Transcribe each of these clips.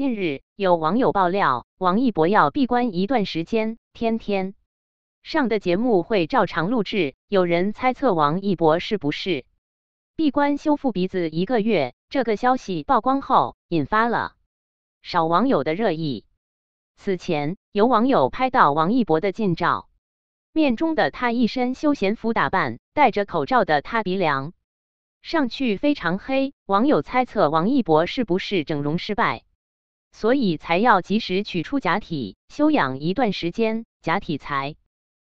近日有网友爆料，王一博要闭关一段时间，天天上的节目会照常录制。有人猜测王一博是不是闭关修复鼻子一个月？这个消息曝光后，引发了少网友的热议。此前有网友拍到王一博的近照，面中的他一身休闲服打扮，戴着口罩的他鼻梁上去非常黑，网友猜测王一博是不是整容失败？所以才要及时取出假体，休养一段时间，假体才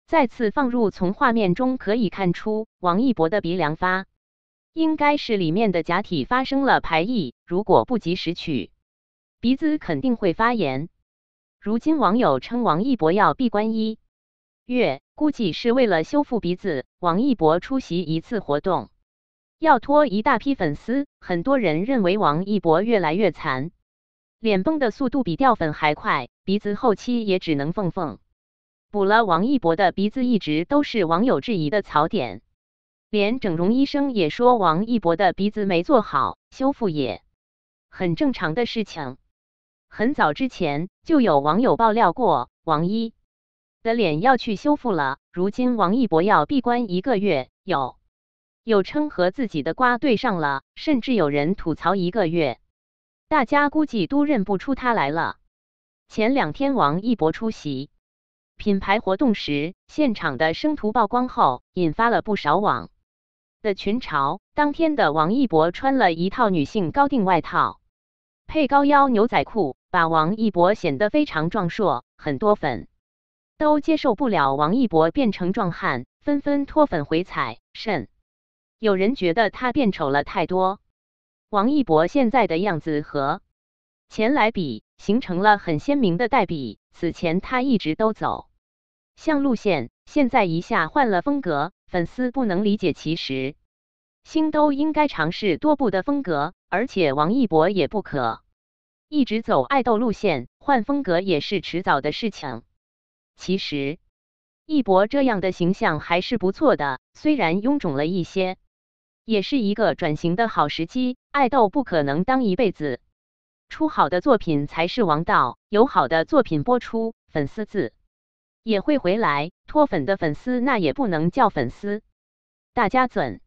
再次放入。从画面中可以看出，王一博的鼻梁发应该是里面的假体发生了排异，如果不及时取，鼻子肯定会发炎。如今网友称王一博要闭关一月，估计是为了修复鼻子。王一博出席一次活动，要拖一大批粉丝。很多人认为王一博越来越惨。脸崩的速度比掉粉还快，鼻子后期也只能缝缝。补了王一博的鼻子一直都是网友质疑的槽点，连整容医生也说王一博的鼻子没做好，修复也很正常的事情。很早之前就有网友爆料过王一的脸要去修复了，如今王一博要闭关一个月，有有称和自己的瓜对上了，甚至有人吐槽一个月。大家估计都认不出他来了。前两天王一博出席品牌活动时，现场的生图曝光后，引发了不少网的群嘲。当天的王一博穿了一套女性高定外套，配高腰牛仔裤，把王一博显得非常壮硕。很多粉都接受不了王一博变成壮汉，纷纷脱粉回踩。甚，有人觉得他变丑了太多。王一博现在的样子和前来比，形成了很鲜明的代比。此前他一直都走向路线，现在一下换了风格，粉丝不能理解。其实，星都应该尝试多部的风格，而且王一博也不可一直走爱豆路线，换风格也是迟早的事情。其实，一博这样的形象还是不错的，虽然臃肿了一些，也是一个转型的好时机。爱豆不可能当一辈子，出好的作品才是王道。有好的作品播出，粉丝自也会回来。脱粉的粉丝那也不能叫粉丝。大家怎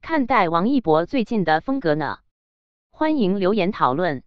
看待王一博最近的风格呢？欢迎留言讨论。